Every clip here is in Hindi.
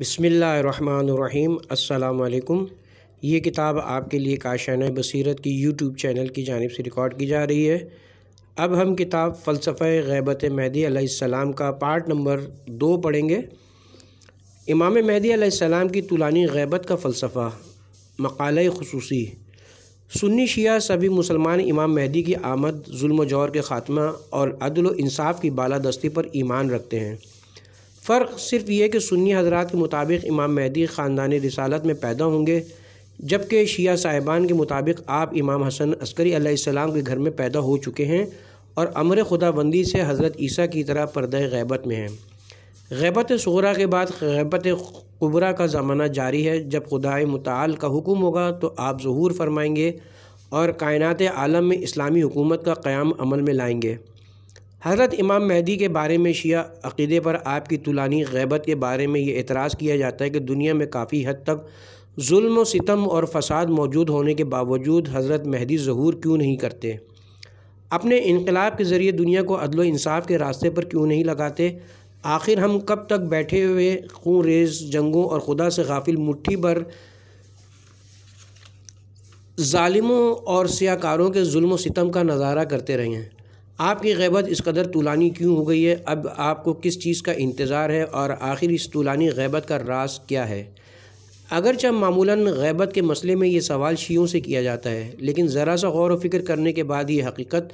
बसमीम् अल्लाम ये किताब आपके लिए काशान बसीरत की यूट्यूब चैनल की जानब से रिकॉर्ड की जा रही है अब हम किताब फ़लसफ़ा गैबत महदी आसमाम का पार्ट नंबर दो पढ़ेंगे इमाम महदी आसमाम की तुलानी गैबत का फ़लसफ़ा मकाल खसूसी सुन्नी शिया सभी मुसलमान इमाम महदी की आमद जुल्म जौर के ख़ात्मा और अदल इंसाफ की बालादस्ती पर ईमान रखते हैं फ़र्क सिर्फ ये कि सुन्नी हजरात के मुताबिक इमाम महदी ख़ानदान रिसालत में पैदा होंगे जबकि शिया साहिबान के मुताबिक आप इमाम हसन अस्करी आसमाम के घर में पैदा हो चुके हैं और अमर खुदाबंदी से हज़रत ईसा की तरह पर्दा गैबत में हैं गैबत सगरा के बाद गैबत कुबरा का ज़माना जारी है जब खुदा मताल का हुक्म होगा तो आप ज़हूर फरमाएंगे और कायनत आलम में इस्लामी हुकूमत का क़्याम अमल में लाएंगे हज़रत इमाम महदी के बारे में शिया अकीदे पर आपकी तुलानी गैबत के बारे में ये एतराज़ किया जाता है कि दुनिया में काफ़ी हद तक जुल्म सितम और फसाद मौजूद होने के बावजूद हज़रत महदी जहूर क्यों नहीं करते अपने इनकलाब के ज़रिए दुनिया को अदल इंसाफ के रास्ते पर क्यों नहीं लगाते आखिर हम कब तक बैठे हुए खून रेज जंगों और खुदा से गाफिल मुट्ठी भर ालिमों और सियाकारों के जुल्म सितम का नज़ारा करते रहे हैं आपकी गैबत इस कदर तूलानी क्यों हो गई है अब आपको किस चीज़ का इंतज़ार है और आखिर इस तूलानी गैबत का रास क्या है अगरचे मामूला गैबत के मसले में ये सवाल शीयों से किया जाता है लेकिन ज़रा सा गौर व फिक्र करने के बाद ये हकीकत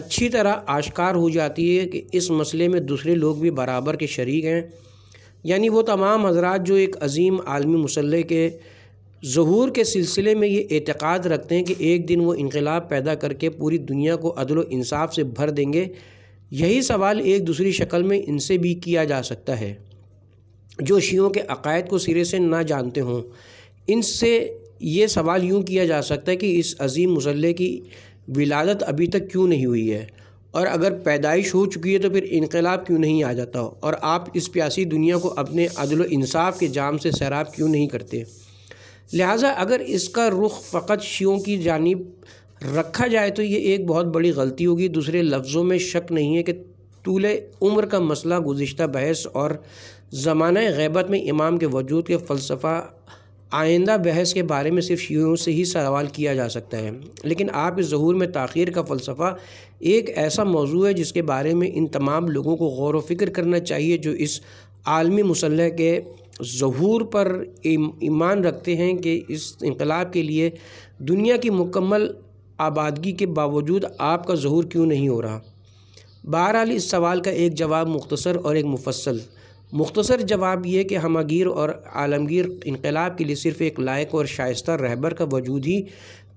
अच्छी तरह आश्कार हो जाती है कि इस मसले में दूसरे लोग भी बराबर के शरीक हैं यानी वो तमाम हजरात जो एक अजीम आलमी मसल के जहूर के सिलसिले में ये एतक़ाद रखते हैं कि एक दिन वो इनकलाब पैदा करके पूरी दुनिया को अदल इंसाफ से भर देंगे यही सवाल एक दूसरी शक्ल में इनसे भी किया जा सकता है जो शीयों के अकायद को सिरे से ना जानते हों इन से ये सवाल यूँ किया जा सकता है कि इस अजीम मसल्ले की विलादत अभी तक क्यों नहीं हुई है और अगर पैदाइश हो चुकी है तो फिर इनकलाब क्यों नहीं आ जाता और आप इस प्यासी दुनिया को अपने अदलानसाफ़ के जाम से सैराब क्यों नहीं करते लिहाजा अगर इसका रुख फ़कत शियों की जानब रखा जाए तो ये एक बहुत बड़ी गलती होगी दूसरे लफ्ज़ों में शक नहीं है कि तूल उम्र का मसला गुज्त बहस और ज़माना गैबत में इमाम के वजूद के फ़लसफ़ा आइंदा बहस के बारे में सिर्फ शीयों से ही सवाल किया जा सकता है लेकिन आप इस जहूर में तख़िर का फ़लसफ़ा एक ऐसा मौजू है जिसके बारे में इन तमाम लोगों को गौर व फिक्र करना चाहिए जो इस आलमी मसलह के जहूर पर ईमान रखते हैं कि इस इनकलाब के लिए दुनिया की मुकम्मल आबादगी के बावजूद आपका जहूर क्यों नहीं हो रहा बहरहाल इस सवाल का एक जवाब मुख्तसर और एक मुफसल मुख्तसर जवाब ये कि हमगीर और आलमगीर इनकलाब के लिए सिर्फ़ एक लायक और शायस्त रहबर का वजूद ही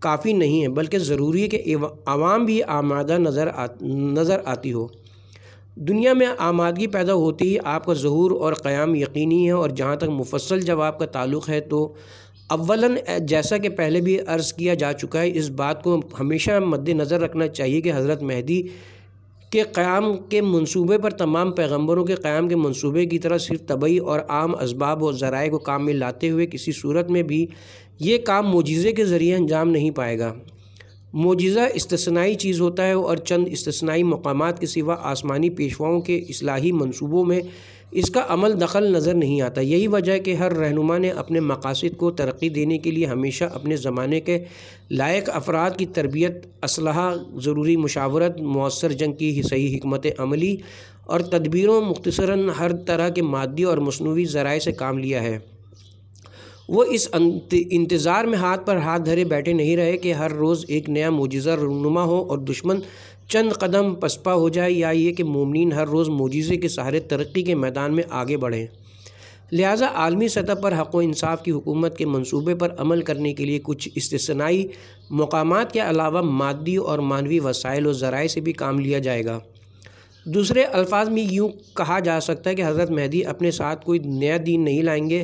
काफ़ी नहीं है बल्कि ज़रूरी है कि आवाम भी आमादा नज़र आ नज़र आती हो दुनिया में आमादगी पैदा होती ही आपका जहूर और क़्याम यकीनी है और जहाँ तक मुफसल जवाब का ताल्लुक़ है तो अव्वलन जैसा कि पहले भी अर्ज़ किया जा चुका है इस बात को हमेशा मद्दनज़र रखना चाहिए कि हज़रत मेहदी के क़्याम के मंसूबे पर तमाम पैगंबरों के क़्याम के मंसूबे की तरह सिर्फ तबई और आम इसबाब और ज़राए को काम में लाते हुए किसी सूरत में भी ये काम मोजीज़े के ज़रिए अंजाम नहीं पाएगा मोजिज़ा इस्तनाई चीज़ होता है और चंद इस्तनाई मकाम के सिवा आसमानी पेशवाओं के असलाही मनसूबों में इसका अमल दखल नज़र नहीं आता यही वजह है कि हर रहनुमा ने अपने मकासद को तरक्की देने के लिए हमेशा अपने ज़माने के लायक अफराद की तरबियत असलाह ज़रूरी मशावरत मौसर जंग की सही हमत अमली और तदबीरों मुख्तसरा हर तरह के मादी और मसनू ज़राए से काम लिया है वो इस इंतज़ार में हाथ पर हाथ धरे बैठे नहीं रहे कि हर रोज़ एक नया मोजिज़ा रनुमा हो और दुश्मन चंद कदम पसपा हो जाए या ये कि ममनिन हर रोज़ मोजिज़े के सहारे तरक्की के मैदान में आगे बढ़ें लिहाजा आलमी सतह पर हक़ इंसाफ की हुकूमत के मनसूबे पर अमल करने के लिए कुछ इसतनाई मकाम के अलावा मादी और मानवी वसाइल और ज़राए से भी काम लिया जाएगा दूसरे अल्फाज में यूँ कहा जा सकता है कि हज़रत मेहदी अपने साथ कोई नया दीन नहीं लाएंगे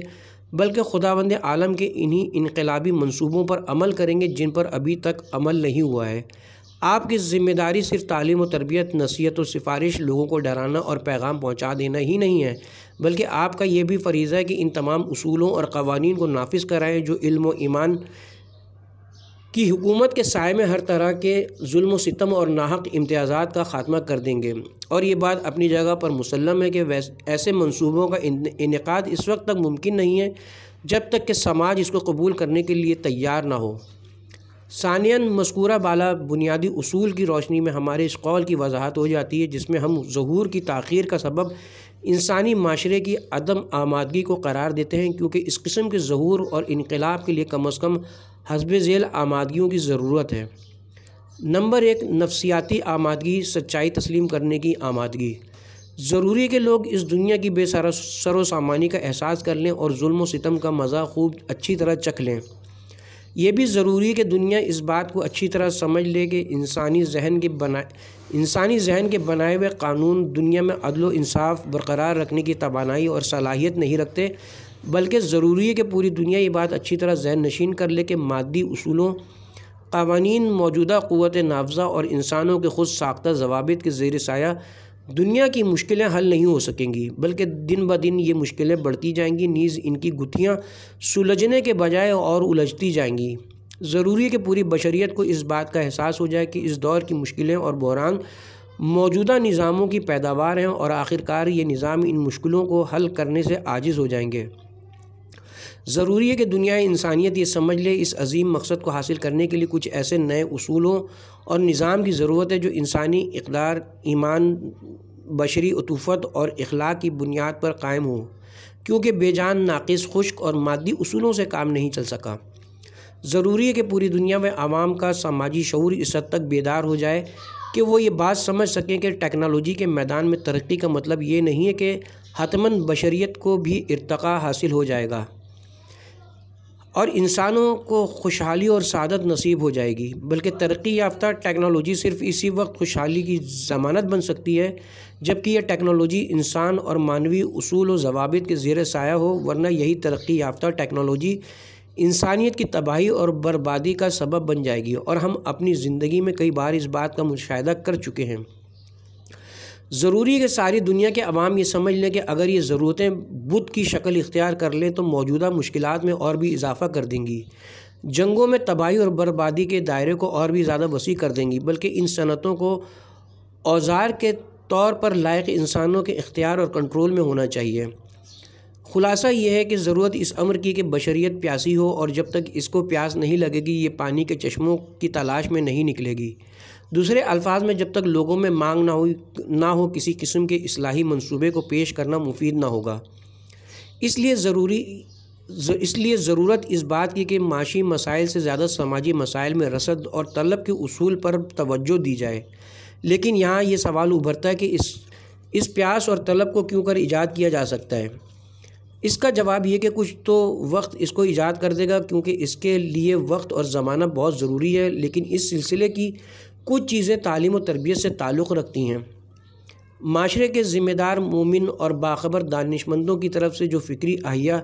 बल्कि खुदा वंद आलम के इन्हीं इनकलाबी मनसूबों पर अमल करेंगे जिन पर अभी तक अमल नहीं हुआ है आपकी ज़िम्मेदारी सिर्फ तालीम और तरबियत नसीहत और सिफारिश लोगों को डराना और पैगाम पहुँचा देना ही नहीं है बल्कि आपका यह भी फरीज़ा है कि इन तमाम असूलों और कवानीन को नाफिज कराएं जो इल्म ईमान कि हुकूमत के साय में हर तरह के जुल्म सितम और नाहक इम्तियाज़ात का ख़ात्मा कर देंगे और ये बात अपनी जगह पर मुसलम है कि ऐसे मनसूबों का इनका इस वक्त तक मुमकिन नहीं है जब तक कि समाज इसको कबूल करने के लिए तैयार ना हो सानियन मस्कूरा बाला बुनियादी असूल की रोशनी में हमारे इस कौल की वजाहत हो जाती है जिसमें हम जहूर की तखिर का सबब इंसानी माशरे की अदम आमादगी को करार देते हैं क्योंकि इस किस्म के जहूर और इनकलाब के लिए कम अज़ कम हसब झेल आमादगियों की ज़रूरत है नंबर एक नफसियाती आमादगी सच्चाई तस्लीम करने की आमादगी ज़रूरी है कि लोग इस दुनिया की बेसारा सरो सामानी का एहसास कर लें और म सितम का मज़ा खूब अच्छी तरह चख लें यह भी ज़रूरी है कि दुनिया इस बात को अच्छी तरह समझ ले कि इंसानी जहन के बना इंसानी जहन के बनाए हुए कानून दुनिया में अदलानसाफ़ बरकरार रखने की तोानाई और सलाहियत नहीं रखते बल्कि ज़रूरी है कि पूरी दुनिया ये बात अच्छी तरह जहन नशीन कर ले कि मादी असूलों कवानीन मौजूदा क़वत नाफजा और इंसानों के खुद साख्ता जवाब के जेर साया दुनिया की मुश्किलें हल नहीं हो सकेंगी बल्कि दिन ब दिन ये मुश्किलें बढ़ती जाएंगी नीज़ इनकी गुत्थियाँ सुलझने के बजाय और उलझती जाएंगी ज़रूरी है कि पूरी बशरीत को इस बात का एहसास हो जाए कि इस दौर की मुश्किलें और बहरान मौजूदा निज़ामों की पैदावार हैं और आखिरकार ये निज़ाम इन मुश्किलों को हल करने से आजिज़ हो जाएंगे ज़रूरी है कि दुनिया इंसानियत ये समझ ले इस अजीम मकसद को हासिल करने के लिए कुछ ऐसे नए असूलों और निज़ाम की ज़रूरत है जो इंसानी इकदार ईमान बशरी अतूफ़त और अखलाक की बुनियाद पर कायम हो क्योंकि बेजान नाक़स खुश्क और मादी असूलों से काम नहीं चल सका ज़रूरी है कि पूरी दुनिया में आवाम का समाजी शूर इस हद तक बेदार हो जाए कि वो ये बात समझ सकें कि टेक्नोलॉजी के मैदान में तरक्की का मतलब ये नहीं है कि हतमन बशरीत को भी इरतका हासिल हो जाएगा और इंसानों को खुशहाली और सआदत नसीब हो जाएगी बल्कि तरक्की याफ्ता टेक्नोलॉजी सिर्फ इसी वक्त खुशहाली की ज़मानत बन सकती है जबकि यह टेक्नोलॉजी इंसान और मानवी असूल और जवाबित के ज़ेर साया हो वरना यही तरक्की याफ्ता टेक्नोलॉजी इंसानियत की तबाही और बर्बादी का सबब बन जाएगी और हम अपनी ज़िंदगी में कई बार इस बात का मुशाह कर चुके हैं ज़रूरी है कि सारी दुनिया के अवाम ये समझ लें कि अगर ये ज़रूरतें बुद्ध की शक्ल इख्तियार कर लें तो मौजूदा मुश्किल में और भी इजाफा कर देंगी जंगों में तबाही और बर्बादी के दायरे को और भी ज़्यादा वसी कर देंगी बल्कि इन सनतों को औजार के तौर पर लायक इंसानों के इख्तियार और कंट्रोल में होना चाहिए खुलासा ये है कि ज़रूरत इस अमर की कि बशरीत प्यासी हो और जब तक इसको प्यास नहीं लगेगी ये पानी के चश्मों की तलाश में नहीं निकलेगी दूसरे अल्फाज में जब तक लोगों में मांग ना हुई ना हो किसी किस्म के असलाही मंसूबे को पेश करना मुफीद ना होगा इसलिए ज़रूरी इसलिए ज़रूरत इस बात की कि माशी मसाइल से ज़्यादा समाजी मसाइल में रसद और तलब के असूल पर तोज्जो दी जाए लेकिन यहाँ ये सवाल उभरता है कि इस इस प्यास और तलब को क्यों कर ईजाद किया जा सकता है इसका जवाब ये कि कुछ तो वक्त इसको ईजाद कर देगा क्योंकि इसके लिए वक्त और ज़माना बहुत ज़रूरी है लेकिन इस सिलसिले की कुछ चीज़ें तालीम और तरबियत से ताल्लुक़ रखती हैं माशरे के ज़िम्मेदार मोमिन और बाखबर दानशमंदों की तरफ से जो फ़िक्री अहिया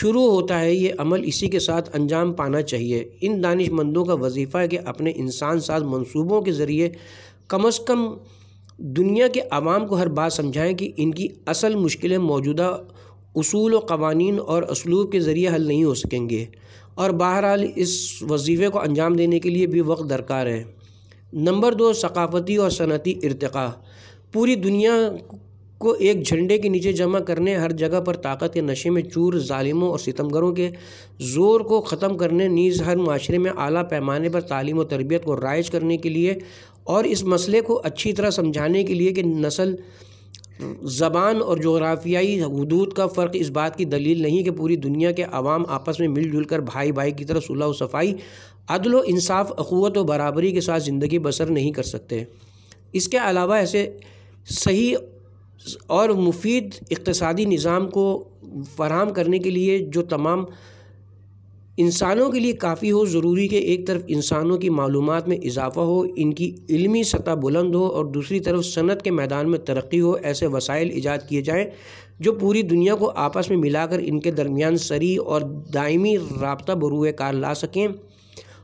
शुरू होता है ये अमल इसी के साथ अंजाम पाना चाहिए इन दानशमंदों का वजीफ़ा है कि अपने इंसान साज मनसूबों के ज़रिए कम अज़ कम दुनिया के आवाम को हर बात समझाएँ कि इनकी असल मुश्किलें मौजूदा असूल व कवानीन और असलूब के ज़रिए हल नहीं हो सकेंगे और बहरहाल इस वजीफ़े को अंजाम देने के लिए भी वक्त दरकार है नंबर दो सकाफ़ती और सनती इरतका पूरी दुनिया को एक झंडे के नीचे जमा करने हर जगह पर ताकत के नशे में चूर ालिमों और सितमगरों के ज़ोर को ख़त्म करने नीज़ हर माशरे में आला पैमाने पर तालीम और तरबियत को राइज करने के लिए और इस मसले को अच्छी तरह समझाने के लिए कि नस्ल ज़बान और जोग्राफियाई हदूद का फ़र्क इस बात की दलील नहीं कि पूरी दुनिया के आवाम आपस में मिलजुल कर भाई भाई की तरह सुलह सफाई अदल व इंसाफ अखवत व बराबरी के साथ ज़िंदगी बसर नहीं कर सकते इसके अलावा ऐसे सही और मुफीद इकतदी निज़ाम को फराम करने के लिए जो तमाम इंसानों के लिए काफ़ी हो ज़रूरी कि एक तरफ इंसानों की मालूम में इजाफा हो इनकी इलमी सतह बुलंद हो और दूसरी तरफ सनत के मैदान में तरक्की हो ऐसे वसाइल ईजाद किए जाएँ जो पूरी दुनिया को आपस में मिलाकर इनके दरमियान सरी और दायमी रबता बरूए कार ला सकें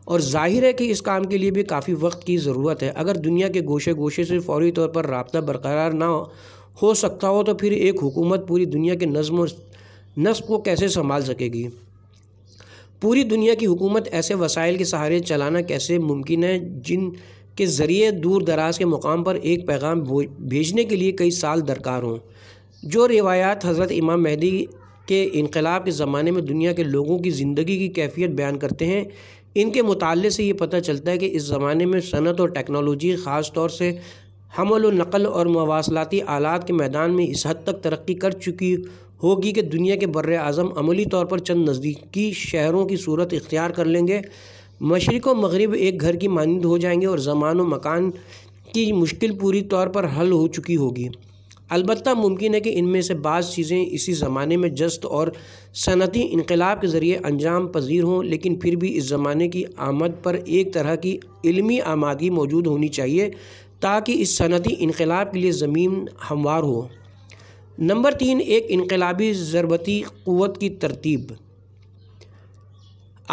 और जाहिर है कि इस काम के लिए भी काफ़ी वक्त की ज़रूरत है अगर दुनिया के गोशे गोशे से फौरी तौर पर रबता बरकरार ना हो सकता हो तो फिर एक हुकूमत पूरी दुनिया के नज़म नस्ब को कैसे संभाल सकेगी पूरी दुनिया की हुकूमत ऐसे वसाइल के सहारे चलाना कैसे मुमकिन है जिन के ज़रिए दूर दराज के मुकाम पर एक पैगाम भेजने के लिए कई साल दरकार हों जो रिवायात हज़रत इमाम महदी के इनकलाब के ज़माने में दुनिया के लोगों की ज़िंदगी की कैफियत बयान करते हैं इनके मुताले से ये पता चलता है कि इस ज़माने में सनत और टेक्नोलॉजी ख़ास तौर से हमल नकल और मवासलाती आलात के मैदान में इस हद तक तरक्की कर चुकी होगी कि दुनिया के बर अज़म अमली तौर पर चंद नज़दीकी शहरों की सूरत इख्तियार कर लेंगे मशरक़ व मगरब एक घर की मानंद हो जाएंगे और ज़मान व मकान की मुश्किल पूरी तौर पर हल हो चुकी होगी अलबत् मुमकिन है कि इनमें से बाज़ चीज़ें इसी ज़माने में जस्त और सनती इनकलाब के ज़रिए अंजाम पजीर हों लेकिन फिर भी इस ज़माने की आमद पर एक तरह की इलमी आमादगी मौजूद होनी चाहिए ताकि इस सनती इनकलाब के लिए ज़मीन हमवार हो नंबर तीन एक इनकलाबी ज़रबती क़वत की तरतीब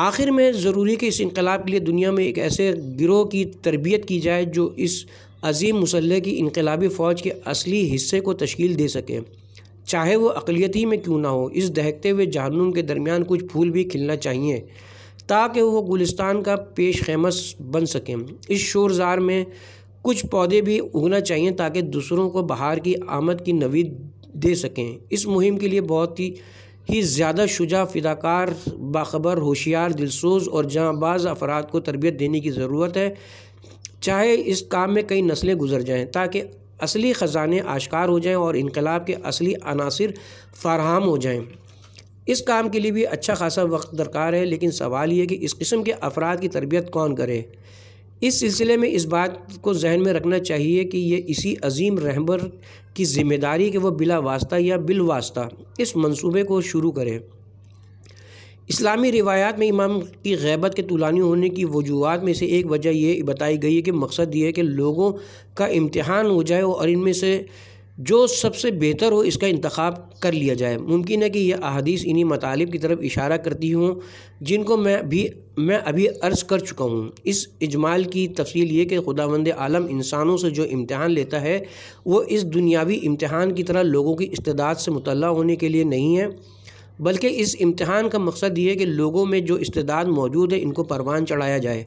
आखिर में ज़रूरी कि इस इनकलाब के लिए दुनिया में एक ऐसे गिरोह की तरबियत की जाए जो इस अजीम मसल की इनकलाबी फ़ौज के असली हिस्से को तश्ील दे सके चाहे वो अकलीती में क्यों ना हो इस दहकते हुए जहनुम के दरमियान कुछ फूल भी खिलना चाहिए ताकि वह गुलस्तान का पेश खेमस बन सकें इस शोरजार में कुछ पौधे भी उगना चाहिए ताकि दूसरों को बाहर की आमद की नवीद दे सकें इस मुहिम के लिए बहुत ही ही ज़्यादा शुजा फिदाकार बाखबर होशियार दिलसोज और जहाँबाज अफराद को तरबियत देने की ज़रूरत है चाहे इस काम में कई नस्लें गुजर जाएँ ताकि असली ख़जाने आश्कार हो जाएँ और इनकलाब के असली अनासर फरहम हो जाएँ इस काम के लिए भी अच्छा खासा वक्त दरकार है लेकिन सवाल ये कि इस किस्म के अफराद की तरबियत कौन करे इस सिलसिले में इस बात को जहन में रखना चाहिए कि ये इसी अजीम रहबर की ज़िम्मेदारी कि वह बिला वास्ता या बिल वास्ता इस मंसूबे को शुरू करें इस्लामी रिवायात में इमाम की गैबत के तुलानी होने की वजूहत में से एक वजह ये बताई गई है कि मकसद ये है कि लोगों का इम्तहान हो जाए और इनमें से जो सबसे बेहतर हो इसका इंतखब कर लिया जाए मुमकिन है कि यह अहदीस इन्हीं मतालब की तरफ इशारा करती हूँ जिनको मैं भी मैं अभी अर्ज़ कर चुका हूँ इस इजमाल की तफसील ये कि खुदावंद आलम इंसानों से जो इम्तहान लेता है वो इस दुनियावी इम्तहान की तरह लोगों की इस्तात से मुतल होने के लिए नहीं है बल्कि इस इम्तहान का मकसद ये है कि लोगों में जो इस्तेदाद मौजूद है इनको परवान चढ़ाया जाए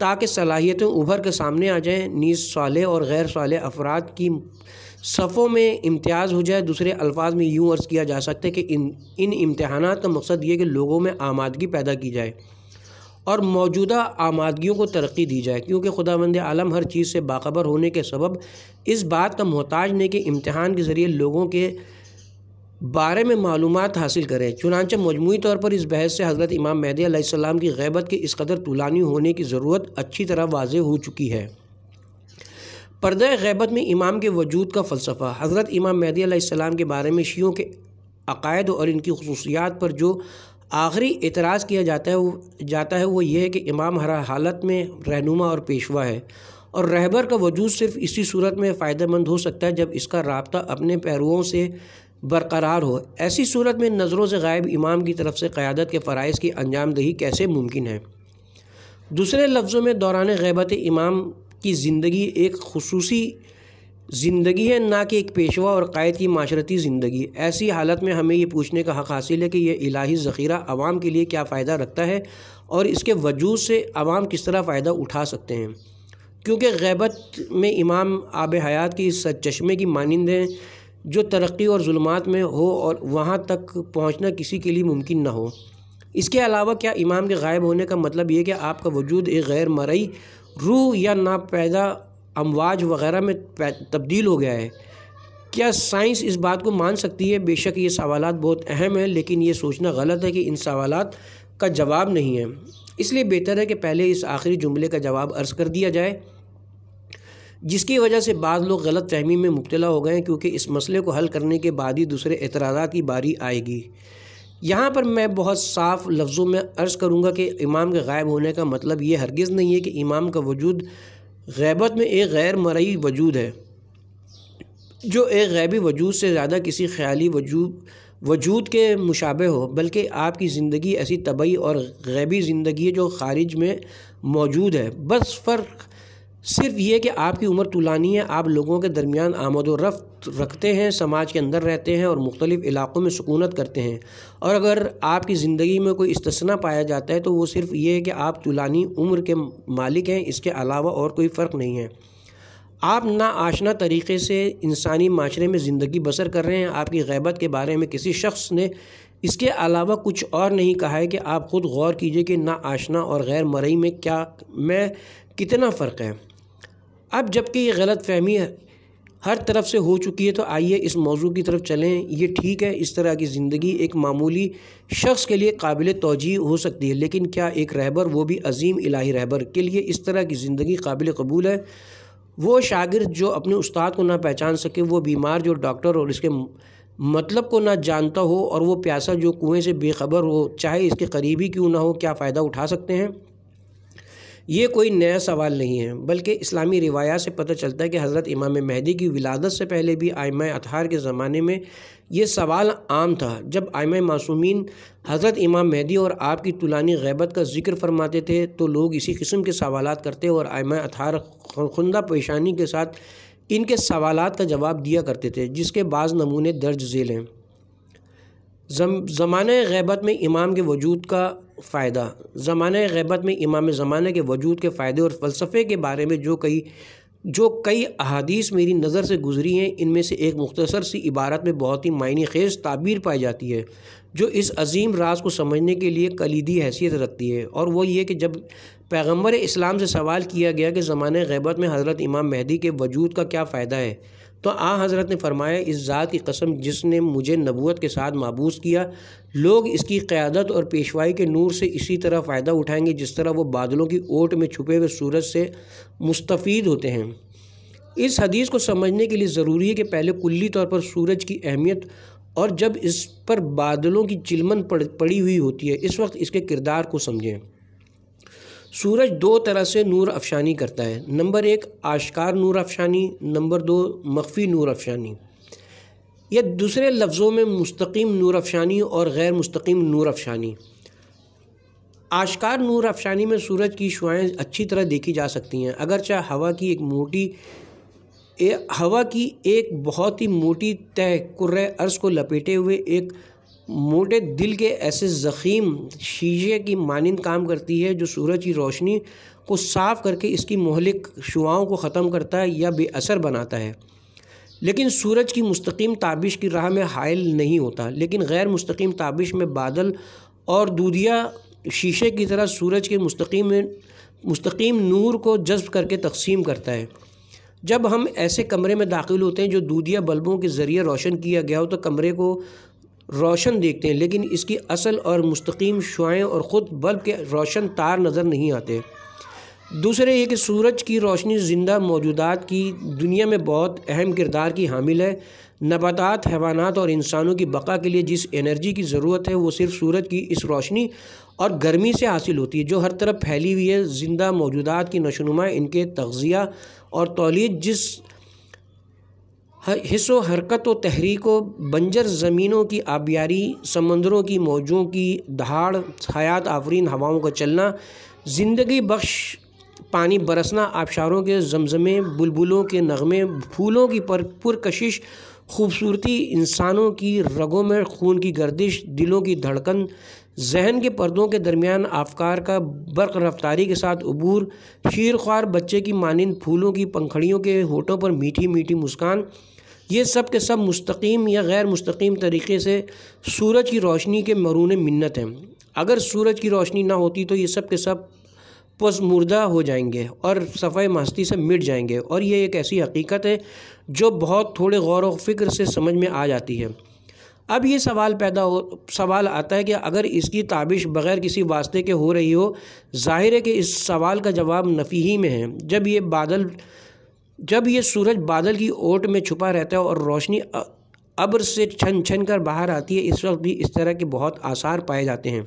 ताकि सलाहियतें उभर के सामने आ जाएँ नीज साले और गैर साले अफराद की सफ़ों में इम्तियाज़ हो जाए दूसरे अल्फाज में यूँ अर्ज़ किया जा सकता है कि इन इन इम्तहान का मकसद ये कि लोगों में आमादगी पैदा की जाए और मौजूदा आमादगियों को तरक्की दी जाए क्योंकि खुदा बंद आलम हर चीज़ से बाखबर होने के सबब इस बात का मोहताज नहीं कि इम्तहान के ज़रिए लोगों के बारे में मालूम हासिल करें चुनानचा मजमू तौर पर इस बहस से हज़रत इमाम महदी की गैबत के इस कदर तुलानी होने की ज़रूरत अच्छी तरह वाज हो चुकी है परद गैबत में इमाम के वजूद का फ़लसफ़ा हज़रत इमाम महदी के बारे में शीयों के अकायद और इनकी खसूसियात पर जो आखिरी एतराज़ किया जाता है वो जाता है वो ये है कि इमाम हर हालत में रहनुमा और पेशवा है और रहबर का वजूद सिर्फ इसी सूरत में फ़ायदेमंद हो सकता है जब इसका रबता अपने पैरुओं से बरकरार हो ऐसी सूरत में नज़रों से गायब इमाम की तरफ से क़्यादत के फ़रज़ की अंजाम दही कैसे मुमकिन है दूसरे लफ्ज़ों में दौरान गैबत इमाम की ज़िंदगी एक खसूस ज़िंदगी है ना कि एक पेशवा और क़ायद की माशरती ज़िंदगी ऐसी हालत में हमें ये पूछने का हक़ हासिल है कि यह इलाही ज़ख़ीरा आवाम के लिए क्या फ़ायदा रखता है और इसके वजूद से आवाम किस तरह फ़ायदा उठा सकते हैं क्योंकि गैबत में इमाम आब हयात की सच चश्मे की मानंद हैं जो तरक्की और ज़ुल्मात में हो और वहाँ तक पहुँचना किसी के लिए मुमकिन ना हो इसके अलावा क्या इमाम के गायब होने का मतलब ये कि आपका वजूद एक गैर मरई रूह या नापैदा अमवाज वगैरह में तब्दील हो गया है क्या साइंस इस बात को मान सकती है बेशक ये सवाल बहुत अहम हैं लेकिन ये सोचना गलत है कि इन सवाल का जवाब नहीं है इसलिए बेहतर है कि पहले इस आखिरी जुमले का जवाब अर्ज़ कर दिया जाए जिसकी वजह से बाद लोग गलत फहमी में मुबतला हो गए क्योंकि इस मसले को हल करने के बाद ही दूसरे एतराज़ा की बारी आएगी यहाँ पर मैं बहुत साफ लफ्ज़ों में अर्ज़ करूँगा कि इमाम के गायब होने का मतलब ये हरगज़ नहीं है कि इमाम का वजूद गैबत में एक गैर मरई वजूद है जो एक गैबी वजूद से ज़्यादा किसी ख्याली वजूद वजूद के मुशाबे हो बल्कि आपकी ज़िंदगी ऐसी तबई और गैबी ज़िंदगी है जो ख़ारिज में मौजूद है बस फ़र्क सिर्फ ये कि आपकी उम्र तुलानी है आप लोगों के दरमियान आमद रफ्त रखते हैं समाज के अंदर रहते हैं और मुख्तलिफ़ इलाक़ों में सुकूनत करते हैं और अगर आपकी ज़िंदगी में कोई इस्तना पाया जाता है तो वो सिर्फ ये है कि आप तुलानी उम्र के मालिक हैं इसके अलावा और कोई फ़र्क नहीं है आप ना आशना तरीके से इंसानी माशरे में ज़िंदगी बसर कर रहे हैं आपकी गैबत के बारे में किसी शख्स ने इसके अलावा कुछ और नहीं कहा है कि आप ख़ुद गौर कीजिए कि ना आशना और गैर मरई में क्या में कितना फ़र्क है अब जबकि ये गलत फहमी है हर तरफ से हो चुकी है तो आइए इस मौजू की तरफ चलें ये ठीक है इस तरह की ज़िंदगी एक मामूली शख्स के लिए काबिल तोजीह हो सकती है लेकिन क्या एक रहबर वो भी अजीम इलाही रहबर के लिए इस तरह की ज़िंदगी काबिल कबूल है वो शागिरद जो अपने उस्ताद को ना पहचान सके वो बीमार जो डॉक्टर और इसके मतलब को ना जानता हो और वो प्यासा जो कुएं से बेखबर हो चाहे इसके करीबी क्यों ना हो क्या फ़ायदा उठा सकते हैं ये कोई नया सवाल नहीं है बल्कि इस्लामी रिवायात से पता चलता है कि हज़रत इमाम महदी की विलादत से पहले भी आयम अतहार के ज़माने में ये सवाल आम था जब आयम मासूमिन हज़रत इमाम महदी और आपकी तुलानी गैबत का जिक्र फरमाते थे तो लोग इसी किस्म के सवाल करते और आयम अतहार खुंदा पेशानी के साथ इनके सवाल का जवाब दिया करते थे जिसके बाद नमूने दर्ज झेल हैं जम जमान गैबत में इमाम के वजूद का फ़ायदा ज़मान गैबत में इमाम ज़माने के वजूद के फ़ायदे और फ़लसफ़े के बारे में जो कई जो कई अहादीस मेरी नज़र से गुजरी हैं इनमें से एक मुख्तसर सी इबारत में बहुत ही मायने खेज ताबीर पाई जाती है जो इस अजीम राज को समझने के लिए कलीदी हैसियत रखती है और वो ये कि जब पैगम्बर इस्लाम से सवाल किया गया कि ज़माने गैबत में हज़रत इमाम महदी के वजूद का क्या फ़ायदा है तो आ हज़रत ने फरमाया इस ज़ात की कसम जिसने मुझे नबूत के साथ मबूस किया लोग इसकी क़्यादत और पेशवाई के नूर से इसी तरह फ़ायदा उठाएंगे जिस तरह वो बादलों की ओट में छुपे हुए सूरज से मुस्तफ़ होते हैं इस हदीस को समझने के लिए ज़रूरी है कि पहले कुल्ली तौर पर सूरज की अहमियत और जब इस पर बादलों की चिलमन पड़ पड़ी हुई होती है इस वक्त इसके किरदार को समझें सूरज दो तरह से नूर अफशानी करता है नंबर एक आशकार नूर अफशानी नंबर दो मख्फी नूर अफशानी यह दूसरे लफ्ज़ों में मुस्तकीम नूर अफशानी और गैर मुस्तकीम नूर अफशानी आशकार नूर अफशानी में सूरज की शुआएँ अच्छी तरह देखी जा सकती हैं अगरचे हवा की एक मोटी ए, हवा की एक बहुत ही मोटी तह कुर्र अर्ज़ को लपेटे हुए एक मोटे दिल के ऐसे ज़ख़ीम शीशे की मानंद काम करती है जो सूरज की रोशनी को साफ़ करके इसकी मोहलिक शुआओं को ख़त्म करता है या बेअसर बनाता है लेकिन सूरज की मुस्तकीम ताबिश की राह में हायल नहीं होता लेकिन गैर मुस्तकीम ताबिश में बादल और दूधिया शीशे की तरह सूरज के मुस्तकीम मुस्तकीम नूर को जज्ब करके तकसीम करता है जब हम ऐसे कमरे में दाखिल होते हैं जो दूधिया बल्बों के ज़रिए रोशन किया गया हो तो कमरे को रोशन देखते हैं लेकिन इसकी असल और मुस्तकीम शुआएँ और ख़ुद बल्ब के रोशन तार नज़र नहीं आते दूसरे ये कि सूरज की रोशनी ज़िंदा मौजूदात की दुनिया में बहुत अहम किरदार की हामिल है नबातात हैवानात और इंसानों की बका के लिए जिस एनर्जी की ज़रूरत है वो सिर्फ सूरज की इस रोशनी और गर्मी से हासिल होती है जो हर तरफ फैली हुई है ज़िंदा मौजूदात की नशोनुमा इनके तगज़िया और तोलीद जिस हिस्सो हरकत व तहरीक व बंजर ज़मीनों की आबियारी समंदरों की मौजों की दहाड़ हयात आफरीन हवाओं का चलना ज़िंदगी बख्श पानी बरसना आबशारों के जमजमे बुलबुलों के नगमे फूलों की पर पुरकशिश खूबसूरती इंसानों की रगों में खून की गर्दिश दिलों की धड़कन जहन के पर्दों के दरमियान आफकार का बर्क रफ्तारी के साथ अबूर शीर ख्वार बच्चे की मानंद फूलों की पंखड़ियों के होठों पर मीठी मीठी मुस्कान ये सब के सब मुस्तकीम या गैर मुस्तकीम तरीके से सूरज की रोशनी के मरून मिन्नत हैं अगर सूरज की रोशनी ना होती तो ये सब के सब पसमुर्दा हो जाएंगे और सफ़ाई मस्ती से मिट जाएंगे और ये एक ऐसी हकीकत है जो बहुत थोड़े गौर व फिक्र से समझ में आ जाती है अब ये सवाल पैदा हो सवाल आता है कि अगर इसकी ताबिश बग़ैर किसी वास्ते के हो रही हो जाहिर है कि इस सवाल का जवाब नफ़ी ही में है जब ये बादल जब ये सूरज बादल की ओट में छुपा रहता है और रोशनी अब्र से छन छन कर बाहर आती है इस वक्त भी इस तरह के बहुत आसार पाए जाते हैं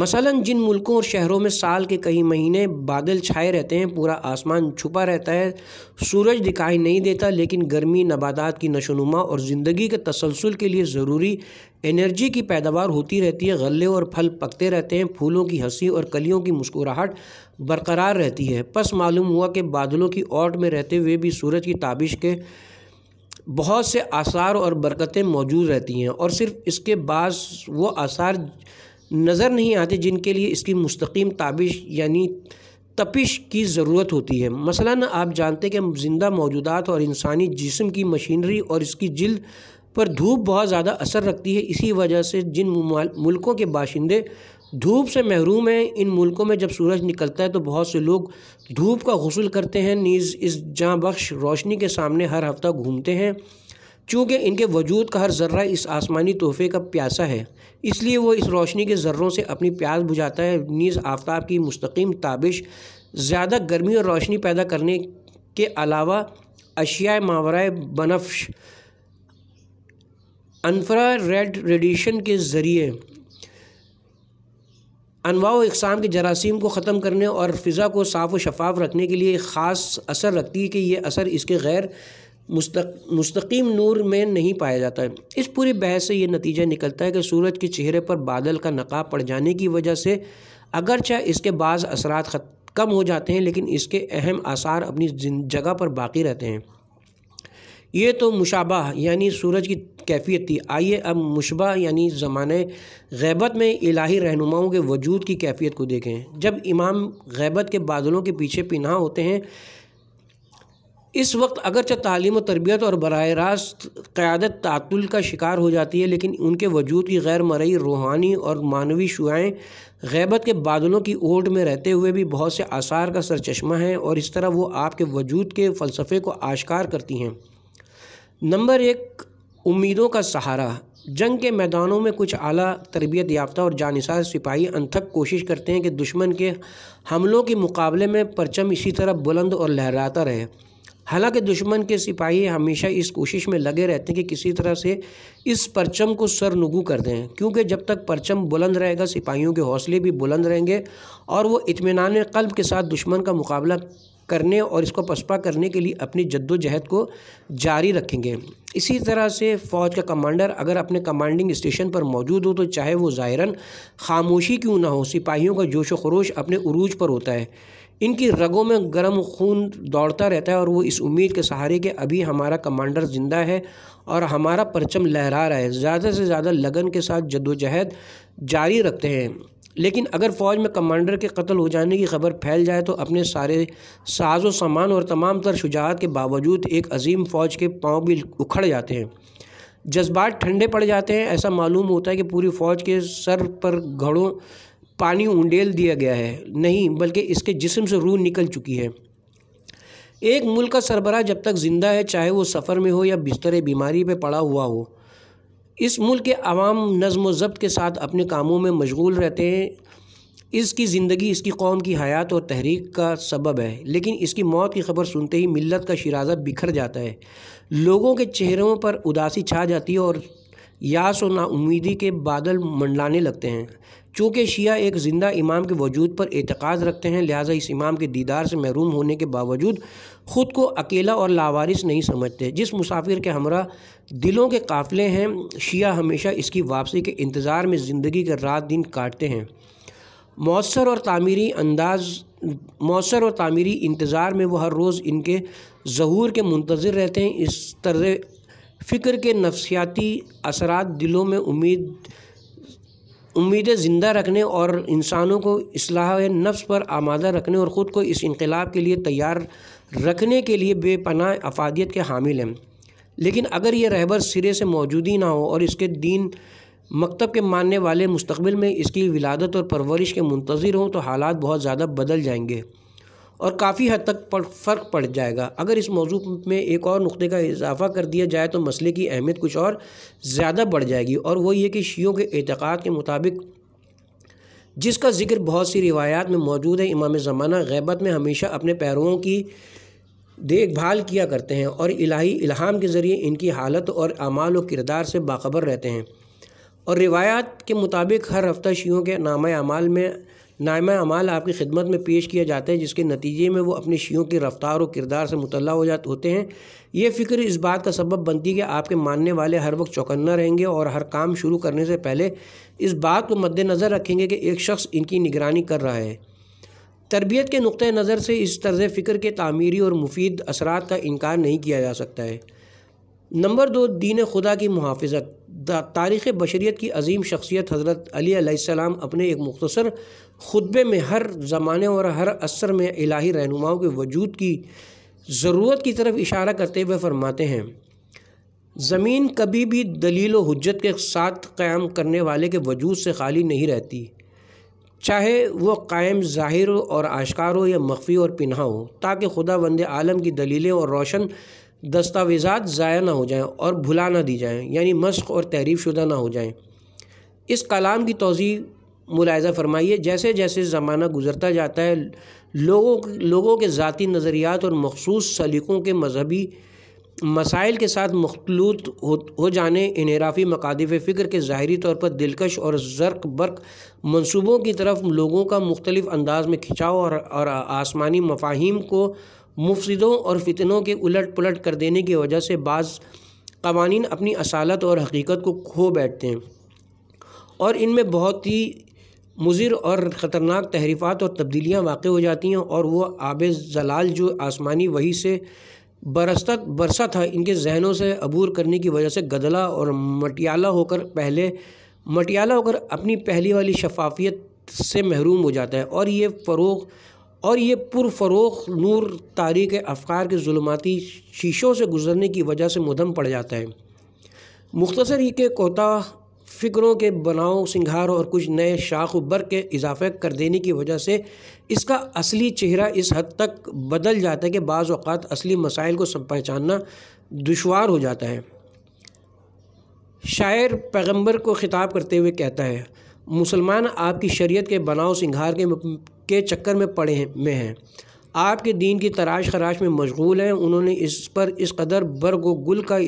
मसलन जिन मुल्कों और शहरों में साल के कई महीने बादल छाए रहते हैं पूरा आसमान छुपा रहता है सूरज दिखाई नहीं देता लेकिन गर्मी नबादात की नशोनुमा और ज़िंदगी के तसलसल के लिए ज़रूरी एनर्जी की पैदावार होती रहती है गले और फल पकते रहते हैं फूलों की हंसी और कलियों की मुस्कुराहट बरकरार रहती है पस मालूम हुआ कि बादलों की ओट में रहते हुए भी सूरज की ताबिश के बहुत से आसार और बरकतें मौजूद रहती हैं और सिर्फ इसके बाद वो आसार नज़र नहीं आते जिनके लिए इसकी मुस्तकीम ताबिश यानी तपिश की ज़रूरत होती है मसला आप जानते हैं कि ज़िंदा मौजूदात और इंसानी जिसम की मशीनरी और इसकी जल्द पर धूप बहुत ज़्यादा असर रखती है इसी वजह से जिन मुल्कों के बाशिंदे धूप से महरूम हैं इन मुल्कों में जब सूरज निकलता है तो बहुत से लोग धूप का गसल करते हैं नीज़ इस जहाँ बख्श रोशनी के सामने हर हफ्ता घूमते हैं चूँकि इनके वजूद का हर जर्रा इस आसमानी तोहफे का प्यासा है इसलिए वह इस रोशनी के ज़र्रों से अपनी प्यास बुझाता है नीज़ आफ्ताब की मुस्तकीम ताबिश ज़्यादा गर्मी और रोशनी पैदा करने के अलावा अशिया मावरा बनफ्श अनफ्रा रेड रेडिएशन के ज़रिए अनवा अकसाम के जरासीम को ख़त्म करने और फ़िज़ा को साफ़ व शफाफ रखने के लिए ख़ास असर रखती है कि ये असर इसके गैर मुस्तक मुस्तकीम नूर में नहीं पाया जाता है इस पूरी बहस से ये नतीजा निकलता है कि सूरज के चेहरे पर बादल का नकाब पड़ जाने की वजह से अगरचे इसके बाद असरात कम हो जाते हैं लेकिन इसके अहम आसार अपनी जगह पर बाकी रहते हैं ये तो मुशाबा यानी सूरज की कैफियत थी आइए अब मुशबा यानी ज़माने गैबत में इलाही रहनुमाओं के वजूद की कैफियत को देखें जब इमाम गैबत के बादलों के पीछे पिना होते हैं इस वक्त अगरचे तालीम तरबियत और बरह रास्त क़्यादत तातुल का शिकार हो जाती है लेकिन उनके वजूद की गैर मरई रूहानी और मानवी शुआएँ गैबत के बादलों की ओट में रहते हुए भी बहुत से आसार का सरचश्मा है और इस तरह वो आपके वजूद के फ़लसफ़े को आश्कार करती हैं नंबर एक उम्मीदों का सहारा जंग के मैदानों में कुछ आला तरबियत याफ्ता और जानसार सिपाही अनथक कोशिश करते हैं कि दुश्मन के हमलों के मुकाबले में परचम इसी तरह बुलंद और लहराता रहे हालांकि दुश्मन के सिपाही हमेशा इस कोशिश में लगे रहते हैं कि किसी तरह से इस परचम को सर नगू कर दें क्योंकि जब तक परचम बुलंद रहेगा सिपाहियों के हौसले भी बुलंद रहेंगे और वो इतमान कल्ब के साथ दुश्मन का मुकाबला करने और इसको पसपा करने के लिए अपनी जद्दोजहद को जारी रखेंगे इसी तरह से फ़ौज का कमांडर अगर अपने कमांडिंग स्टेशन पर मौजूद हो तो चाहे वो ज़ाहिरन खामोशी क्यों ना हो सिपाहियों का जोश व खरोश अपने उरूज पर होता है इनकी रगों में गर्म खून दौड़ता रहता है और वो इस उम्मीद के सहारे के अभी हमारा कमांडर ज़िंदा है और हमारा परचम लहरा रहा है ज़्यादा से ज़्यादा लगन के साथ जद्दोजहद जारी रखते हैं लेकिन अगर फ़ौज में कमांडर के कत्ल हो जाने की खबर फैल जाए तो अपने सारे साजो सामान और तमाम तर शुजात के बावजूद एक अजीम फ़ौज के पाँव भी उखड़ जाते हैं जज्बात ठंडे पड़ जाते हैं ऐसा मालूम होता है कि पूरी फ़ौज के सर पर घड़ों पानी उंडेल दिया गया है नहीं बल्कि इसके जिस्म से रूह निकल चुकी है एक मुल्क का सरबरा जब तक ज़िंदा है चाहे वो सफ़र में हो या बिस्तर बीमारी पे पड़ा हुआ हो इस मुल्क के आवाम नज़म व ज़ब्त के साथ अपने कामों में मशगूल रहते हैं इसकी ज़िंदगी इसकी कौम की हयात और तहरीक का सबब है लेकिन इसकी मौत की खबर सुनते ही मिलत का शराजा बिखर जाता है लोगों के चेहरों पर उदासी छा जाती है और यास और नाउमीदी के बादल मंडलाने लगते हैं चूँकि शिया एक ज़िंदा इमाम के वजूद पर एतकाद रखते हैं लिहाजा इस इमाम के दीदार से महरूम होने के बावजूद ख़ुद को अकेला और लावारिस नहीं समझते जिस मुसाफिर के हमरा दिलों के काफ़िले हैं शिया हमेशा इसकी वापसी के इंतज़ार में ज़िंदगी के रात दिन काटते हैं मौसर और तामीरी अंदाज़ मौसर और तामीरी इंतज़ार में वह हर रोज़ इनके जहूर के मुंतज़र रहते हैं इस तरह फ़िक्र के नफसियाती असरा दिलों में उम्मीद उम्मीदें ज़िंदा रखने और इंसानों को असलाह नफ्स पर आमादा रखने और ख़ुद को इस इनकलाब के लिए तैयार रखने के लिए बेपनाह अफादियत के हामिल हैं लेकिन अगर ये रहबर सिरे से मौजूदी ना हो और इसके दीन मकतब के मानने वाले मुस्तबिल में इसकी विलादत और परवरिश के मुंतज़र हों तो हालात बहुत ज़्यादा बदल जाएंगे और काफ़ी हद तक फ़र्क पड़ जाएगा अगर इस मौजू में एक और नुक़े का इजाफा कर दिया जाए तो मसले की अहमियत कुछ और ज़्यादा बढ़ जाएगी और वो ये कि शीयों के अतक़ाद के मुताबिक जिसका ज़िक्र बहुत सी रिवायात में मौजूद है इमाम ज़माना गैबत में हमेशा अपने पैरों की देखभाल किया करते हैं और इलाही इल्हाम के ज़रिए इनकी हालत और अमाल व किरदार से बाखबर रहते हैं और रिवायात के मुताबिक हर हफ्ता शीयों के नामा अमाल में नायम अमाल आपकी खिदमत में पेश किया जाता है जिसके नतीजे में वो अपने शीयों की रफ्तार और किरदार से मुतल हो जाते होते हैं ये फ़िक्र इस बात का सबब बनती है कि आपके मानने वाले हर वक्त चौकन्ना रहेंगे और हर काम शुरू करने से पहले इस बात को मद्देनज़र रखेंगे कि एक शख्स इनकी निगरानी कर रहा है तरबियत के नुक़ नज़र से इस तर्ज़ फ़िक्र के तमीरी और मुफीद असरात का इनकार नहीं किया जा सकता है नंबर दो दीन खुदा की मुहाफ़त तारीख़ बशरीत की अजीम शख्सियत हज़रत अलीसम अपने एक मुख्तर ख़ुतबे में हर ज़माने और हर असर में इलाही रहनुमाओं के वजूद की ज़रूरत की तरफ इशारा करते हुए फरमाते हैं ज़मीन कभी भी दलील हजत के साथ क़्याम करने वाले के वजूद से खाली नहीं रहती चाहे वह कायम ज़ाहिर और आशकार हो या मख्फी और पिन्हा हो ताकि खुदा वंद आलम की दलीलें और रोशन दस्तावेज़ा ज़ाया ना हो जाएँ और भुला ना दी जाएँ यानी मश्क और तहरीफ शुदा ना हो जाएँ इस कलाम की तोज़ी मुलायजा फरमाइए जैसे जैसे ज़माना गुजरता जाता है लोगों लोगों के ज़ाती नज़रियात और मखसूस सलीक़ों के मजहबी मसाइल के साथ मखलूत हो, हो जाने इनराफ़ी मकादफ फ़िक्र के ज़ाहरी तौर पर दिलकश और ज़रक बर्क मनसूबों की तरफ लोगों का मुख्तलिफ अंदाज में खिंचाव और, और आसमानी मफाहिम को मुफसदों और फितनों के उलट पुलट कर देने की वजह से बाज़ कवानीन अपनी असालत और हकीकत को खो बैठते हैं और इनमें बहुत ही मुजिर और ख़तरनाक तहरीफ़ात और तब्दीलियाँ वाक़ हो जाती हैं और वह आब जलाल जो आसमानी वही से बरसता बरसा था इनके जहनों से अबूर करने की वजह से गदला और मटियाला होकर पहले मटियाला होकर अपनी पहली वाली शफाफियत से महरूम हो जाता है और ये फ़रोग और ये पुरफरोख नूर तारीख़ अफ़कार के जुलमाती शीशों से गुज़रने की वजह से मुदम पड़ जाता है मुख्तसर ही के कोता फ़िक्रों के बनाव सिंगार और कुछ नए शाख बर के इजाफे कर देने की वजह से इसका असली चेहरा इस हद तक बदल जाता है कि बाज़ अवत असली मसाइल को सब पहचानना दुशवार हो जाता है शायर पैगंबर को ख़िताब करते हुए कहता है मुसलमान आपकी शरीयत के बनाव सिंगार के के चक्कर में पड़े हैं में हैं आपके दीन की तराश खराश में मशगूल हैं उन्होंने इस पर इस कदर बर्ग गुल का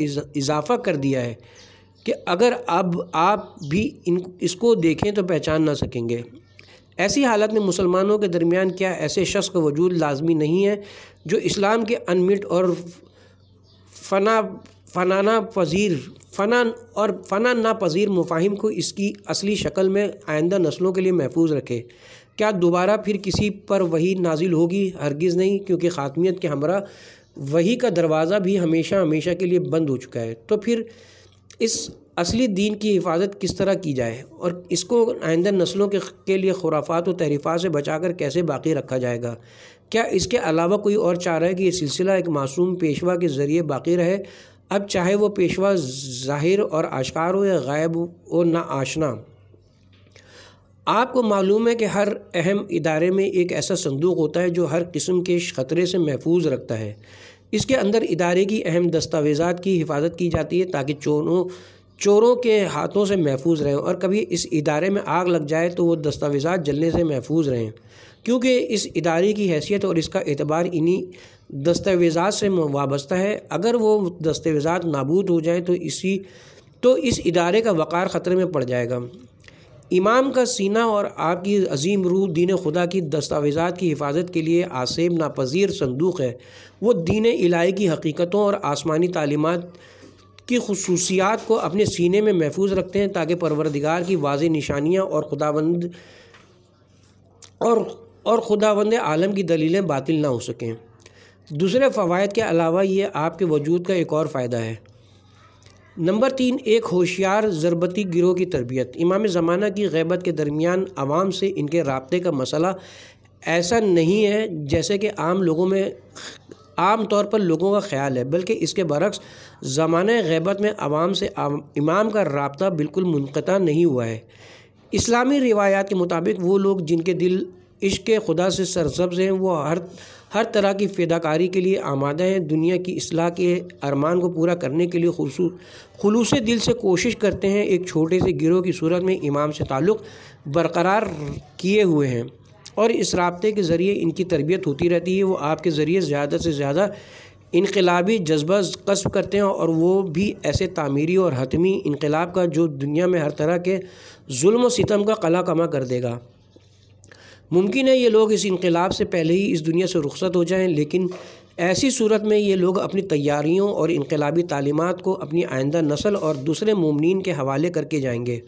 इजाफा कर दिया है कि अगर अब आप भी इन इसको देखें तो पहचान ना सकेंगे ऐसी हालत में मुसलमानों के दरमियान क्या ऐसे शख्स का वजूद लाजमी नहीं है जो इस्लाम के अनमिट और फना फनाना पजीर फना और फना नापजीर मुफाहिम को इसकी असली शक्ल में आइंदा नस्लों के लिए महफूज रखे क्या दोबारा फिर किसी पर वही नाजिल होगी हरगिज़ नहीं क्योंकि ख़ात्मियत के हमरा वही का दरवाज़ा भी हमेशा हमेशा के लिए बंद हो चुका है तो फिर इस असली दीन की हिफाजत किस तरह की जाए और इसको आइंदा नस्लों के के लिए खुराफात और तहरीफ़ा से बचाकर कैसे बाकी रखा जाएगा क्या इसके अलावा कोई और चाह रहा है कि यह सिलसिला एक मासूम पेशवा के ज़रिए बाकी रहे अब चाहे वो पेशवा ज़ाहिर और आशकार हो या गायब हो ना आशना आपको मालूम है कि हर अहम इदारे में एक ऐसा संदूक होता है जो हर किस्म के ख़तरे से महफूज रखता है इसके अंदर इदारे की अहम दस्तावेज़ा की हिफाजत की जाती है ताकि चोरों चोरों के हाथों से महफूज रहें और कभी इस इदारे में आग लग जाए तो वो दस्तावेज़ा जलने से महफूज रहें क्योंकि इस इदारे की हैसियत और इसका एतबार इन्हीं दस्तावेज़ा से वाबस्ता है अगर वो दस्तावेज़ा नाबूद हो जाएँ तो इसी तो इस इदारे का वक़ार ख़तरे में पड़ जाएगा इमाम का सीना और आपकी अजीम रूह दीन खुदा की दस्तावेज़ा की हिफाजत के लिए आसेब नापजीर संदूक है वो दीन इलाही की हकीकतों और आसमानी तालीमत की खसूसियात को अपने सीने में महफूज रखते हैं ताकि परवरदिगार की वाज निशानियाँ और खुदाबंद और और खुदाबंद आलम की दलीलें बातिल ना हो सकें दूसरे फ़वाद के अलावा ये आपके वजूद का एक और फ़ायदा है नंबर तीन एक होशियार ज़रबती गिरोह की तरबियत इमाम ज़माना की गैबत के दरमियान आवाम से इनके रबते का मसला ऐसा नहीं है जैसे कि आम लोगों में आम तौर पर लोगों का ख्याल है बल्कि इसके बरक्स ज़माने गैबत में आवाम से आम, इमाम का रबता बिल्कुल मुनता नहीं हुआ है इस्लामी रिवायात के मुताबिक वो लोग जिनके दिल इश्क खुदा से सरसब्ज हैं वो हर हर तरह की फ़िदाकारी के लिए आमादा हैं दुनिया की असलाह के अरमान को पूरा करने के लिए खूस खलूस दिल से कोशिश करते हैं एक छोटे से गिरोह की सूरत में इमाम से ताल्लुक़ बरकरार किए हुए हैं और इस रबते के ज़रिए इनकी तरबियत होती रहती है वो आपके ज़रिए ज़्यादा से ज़्यादा इनकलाबी जज्बा कस्ब करते हैं और वो भी ऐसे तामीरी और हतमी इनकलाब का जो दुनिया में हर तरह के जुल्म सितम का कला कमा कर देगा मुमकिन है ये लोग इस इनकलाब से पहले ही इस दुनिया से रुखसत हो जाएँ लेकिन ऐसी सूरत में ये लोग अपनी तैयारियों और इनकलाबी तलीमत को अपनी आइंदा नस्ल और दूसरे ममनिन के हवाले करके जाएंगे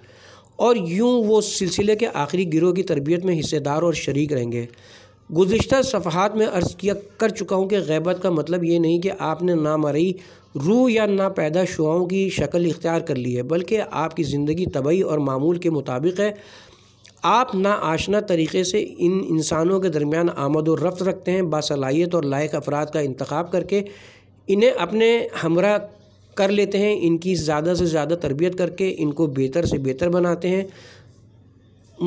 और यूँ वो सिलसिले के आखिरी गिरोह की तरबियत में हिस्सेदार और शरीक रहेंगे गुज्त सफ़ात में अर्ज़ किया कर चुका हूँ कि गैबत का मतलब ये नहीं कि आपने ना मरई रूह या ना पैदा शुआओं की शक्ल इख्तियार कर ली है बल्कि आपकी ज़िंदगी तबई और मामूल के मुताबिक है आप आशना तरीके से इन इंसानों के दरमियान आमद और रफ्त रखते हैं बासलाहियत और लायक अफराद का इंतखब करके इन्हें अपने हमरा कर लेते हैं इनकी ज़्यादा से ज़्यादा तरबियत करके इनको बेहतर से बेहतर बनाते हैं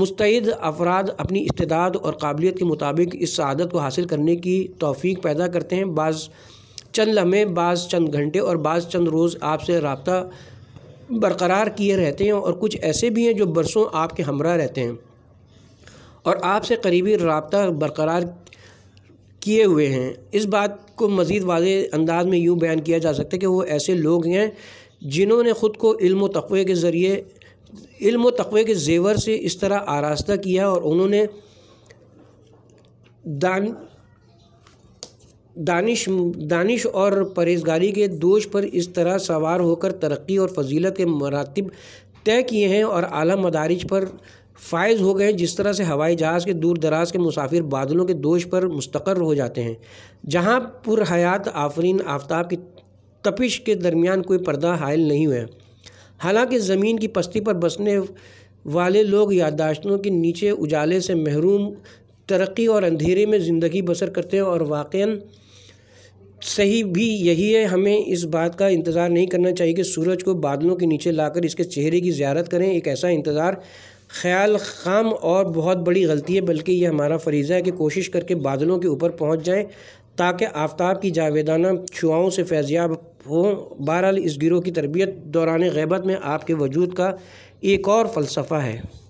मुस्तैद अफराद अपनी इस्ताद और काबिलियत के मुताबिक इस आदत को हासिल करने की तोफ़ी पैदा करते हैं बाज़ चंद लम्हे बाज़ चंद घंटे और बाज़ चंद रोज़ आपसे रबता बरकरार किए रहते हैं और कुछ ऐसे भी हैं जो बरसों आपके हमरा रहते हैं और आपसे करीबी रबता बरकरार किए हुए हैं इस बात को मज़ीद वाज अंदाज में यूँ बयान किया जा सकता है कि वो ऐसे लोग हैं जिन्होंने ख़ुद को इल्म तकवे के ज़रिए इल्म तकवे के जेवर से इस तरह आरास्ता किया और उन्होंने दान दानिश दानिश और परहेजगारी के दोष पर इस तरह सवार होकर तरक्की और फजीलत के मरातब तय किए हैं और अली मदारज पर फायज हो गए जिस तरह से हवाई जहाज़ के दूर दराज के मुसाफिर बादलों के दोष पर मुस्तकर हो जाते हैं जहाँ पुरहयात आफरीन आफ्ताब की तपिश के दरमियान कोई पर्दा हायल नहीं हुआ हालांकि ज़मीन की पस्ती पर बसने वाले लोग याददाश्तों के नीचे उजाले से महरूम तरक्की और अंधेरे में ज़िंदगी बसर करते हैं और वाक़ सही भी यही है हमें इस बात का इंतज़ार नहीं करना चाहिए कि सूरज को बादलों के नीचे लाकर इसके चेहरे की ज्यारत करें एक ऐसा इंतज़ार ख्याल खाम और बहुत बड़ी गलती है बल्कि ये हमारा फरीज़ा है कि कोशिश करके बादलों के ऊपर पहुँच जाएँ ताकि आफ्ताब की जावेदाना छुआओं से फैज़याब हों बहरहाल इस गिरोह की तरबियत दौरान गैबत में आपके वजूद का एक और फ़लसफ़ा है